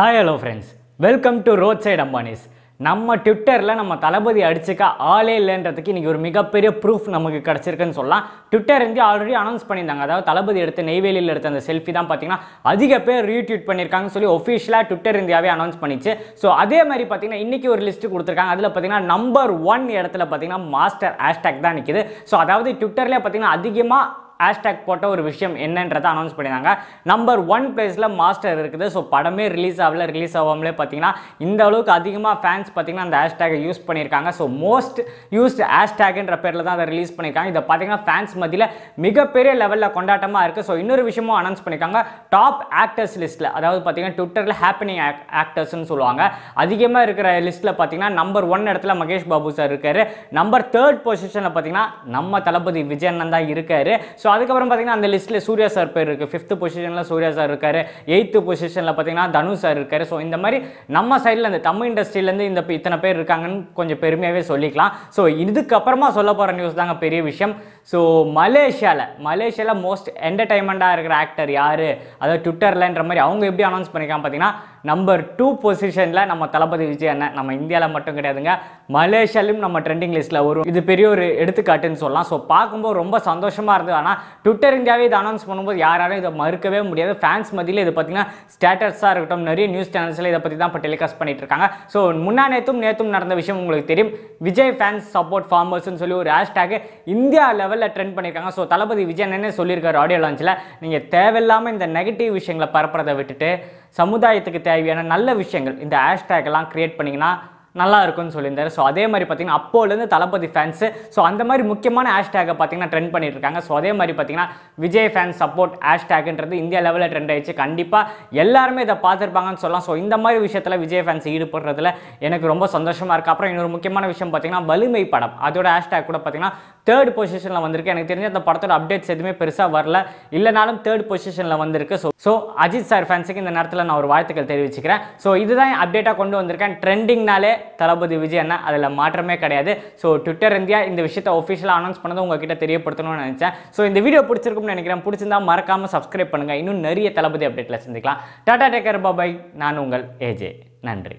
hi hello friends welcome to roadside Ambanis நம்ம ட்விட்டரில் நம்ம தளபதி அடிச்சுக்க ஆளே இல்லைன்றதுக்கு இன்றைக்கி ஒரு மிகப்பெரிய ப்ரூஃப் நமக்கு கிடச்சிருக்குன்னு சொல்லலாம் ட்விட்டர் இருந்து ஆல்ரெடி அனௌன்ஸ் பண்ணியிருந்தாங்க அதாவது தளபதி எடுத்த நெய்வேலியில் எடுத்த அந்த செல்ஃபி தான் பார்த்தீங்கன்னா அதிக பேர் ரீட்வீட் பண்ணியிருக்காங்கன்னு சொல்லி ஒஃபிஷியலாக ட்விட்டர் இந்தியாவே அனௌன்ஸ் பண்ணிச்சு ஸோ அதே மாதிரி பார்த்தீங்கன்னா இன்றைக்கி ஒரு லிஸ்ட்டு கொடுத்துருக்காங்க அதில் பார்த்தீங்கன்னா நம்பர் ஒன் இடத்துல பார்த்தீங்கன்னா மாஸ்டர் ஹேஷ்டேக் தான் நிற்கிது ஸோ அதாவது ட்விட்டர்லேயே பார்த்தீங்கன்னா அதிகமாக ஹேஷ்டேக் போட்ட ஒரு விஷயம் என்னன்றதை அனௌன்ஸ் பண்ணியிருந்தாங்க நம்பர் ஒன் பிளேஸில் மாஸ்டர் இருக்குது ஸோ படமே ரிலீஸ் ஆகல ரிலீஸ் ஆகாமலே பார்த்தீங்கன்னா இந்த அளவுக்கு அதிகமாக ஃபேன்ஸ் பார்த்தீங்கன்னா அந்த ஹேஷ்டேக்கை யூஸ் பண்ணியிருக்காங்க ஸோ மோஸ்ட் யூஸ்டு ஹேஷ்டேக்குன்ற பேரில் தான் அதை ரிலீஸ் பண்ணியிருக்காங்க இதை பார்த்தீங்கன்னா ஃபேன்ஸ் மத்தியில் மிகப்பெரிய லெவலில் கொண்டாட்டமாக இருக்குது ஸோ இன்னொரு விஷயமும் அனௌன்ஸ் பண்ணியிருக்காங்க டாப் ஆக்டர்ஸ் லிஸ்ட்டில் அதாவது பார்த்தீங்கன்னா ட்விட்டரில் ஆக் ஆக்டர்ஸ்னு சொல்லுவாங்க அதிகமாக இருக்கிற லிஸ்ட்டில் பார்த்தீங்கன்னா நம்பர் ஒன் இடத்துல மகேஷ் பாபு சார் இருக்கார் நம்பர் தேர்ட் பொசிஷனில் பார்த்தீங்கன்னா நம்ம தளபதி விஜயண்ணன் தான் இருக்கார் ஸோ அதுக்கப்புறம் பார்த்தீங்கன்னா அந்த லிஸ்ட்டில் சூர்யா சார் பேர் இருக்குது ஃபிஃப்த் பொசிஷனில் சூர்யா சார் இருக்கார் எயித்து பொசிஷனில் பார்த்தீங்கன்னா தனு சார் இருக்கார் ஸோ இந்த மாதிரி நம்ம சைடில் அந்த தமிழ் இண்டஸ்ட்ரியிலேருந்து இந்த இத்தனை பேர் இருக்காங்கன்னு கொஞ்சம் பெருமையாகவே சொல்லிக்கலாம் ஸோ இதுக்கப்புறமா சொல்ல போகிற நியூஸ் தாங்க பெரிய விஷயம் ஸோ மலேசியாவில் மலேசியாவில் மோஸ்ட் என்டர்டைன்மெண்ட்டாக இருக்கிற ஆக்டர் யார் அதாவது ட்விட்டர்லன்ற மாதிரி அவங்க எப்படி அனௌன்ஸ் பண்ணிக்கலாம் பார்த்தீங்கன்னா நம்பர் டூ பொசிஷனில் நம்ம தளபதி விஜய் அண்ணன் நம்ம இந்தியாவில் மட்டும் கிடையாதுங்க மலேசியாலையும் நம்ம ட்ரெண்டிங் லிஸ்ட்டில் வரும் இது பெரிய ஒரு எடுத்துக்காட்டுன்னு சொல்லலாம் ஸோ பார்க்கும்போது ரொம்ப சந்தோஷமாக இருந்தது ஆனால் ட்விட்டர் இந்தியாவே இதை அனௌன்ஸ் பண்ணும்போது யாராலும் இதை மறுக்கவே முடியாது ஃபேன்ஸ் மத்தியில் இது பார்த்திங்கன்னா ஸ்டேட்டஸாக இருக்கட்டும் நிறைய நியூஸ் சேனல்ஸில் இதை பற்றி தான் இப்போ டெலிகாஸ்ட் பண்ணிட்டு இருக்காங்க ஸோ முன்னா நேற்றும் நேற்றும் நடந்த விஷயம் உங்களுக்கு தெரியும் விஜய் ஃபேன்ஸ் சப்போர்ட் ஃபார்மர்ஸ்னு சொல்லி ஒரு ஹேஷ்டாக் இந்தியா லெவலில் ட்ரெண்ட் பண்ணியிருக்காங்க ஸோ தளபதி விஜய் என்னன்னு சொல்லியிருக்காரு ஆடியோ லான்ச்சில் நீங்கள் தேவையில்லாமல் இந்த நெகட்டிவ் விஷயங்களை பரப்புறதை விட்டுட்டு சமுதாயத்துக்கு தேவையான நல்ல விஷயங்கள் இந்த ஹேஷ்டேக்லாம் க்ரியேட் பண்ணிங்கன்னா நல்லா இருக்கும்னு சொல்லியிருந்தாரு ஸோ அதே மாதிரி பார்த்தீங்கன்னா அப்போலேருந்து தளபதி ஃபேன்ஸு ஸோ அந்த மாதிரி முக்கியமான ஹேஷ்டேகை பார்த்தீங்கன்னா ட்ரெண்ட் பண்ணிட்டு இருக்காங்க ஸோ அதே மாதிரி பார்த்தீங்கன்னா விஜய் ஃபேன் சப்போர்ட் ஹேஷ்டேக்ன்றது இந்தியா லெவலில் ட்ரெண்ட் ஆயிடுச்சு கண்டிப்பாக எல்லாருமே இதை பார்த்துருப்பாங்கன்னு சொல்லலாம் ஸோ இந்த மாதிரி விஷயத்தில் விஜய் ஃபேன்ஸ் ஈடுபடுறதுல எனக்கு ரொம்ப சந்தோஷமாக இருக்குது அப்புறம் இன்னொரு முக்கியமான விஷயம் பார்த்தீங்கன்னா வலிமை படம் அதோட ஹேஷ்டேக் கூட பார்த்தீங்கன்னா தேர்ட் பொசிஷனில் வந்திருக்கு எனக்கு தெரிஞ்ச அந்த படத்தோட அப்டேட்ஸ் எதுவுமே பெருசாக வரல இல்லைனாலும் தேர்ட் பொசிஷனில் வந்திருக்கு ஸோ ஸோ அஜித் சார் ஃபேன்ஸுக்கு இந்த நேரத்தில் நான் ஒரு வாழ்த்துக்கள் தெரிவிச்சுக்கிறேன் ஸோ இதுதான் அப்டேட்டாக கொண்டு வந்திருக்கேன் ட்ரெண்டிங்னாலே தளபதி விஜய் அண்ணா அதில் மாற்றமே கிடையாது ஸோ ட்விட்டர் இந்தியா இந்த விஷயத்தை ஒஃபிஷியலாக அனௌன்ஸ் பண்ணதை உங்ககிட்ட தெரியப்படுத்தணும்னு நினச்சேன் ஸோ இந்த வீடியோ பிடிச்சிருக்கும்னு நினைக்கிறேன் பிடிச்சிருந்தா மறக்காமல் சப்ஸ்கிரைப் பண்ணுங்கள் இன்னும் நிறைய தளபதி அப்டேட்டில் சந்திக்கலாம் டாடா டேக்கர் பாபாய் நான் உங்கள் ஏஜே நன்றி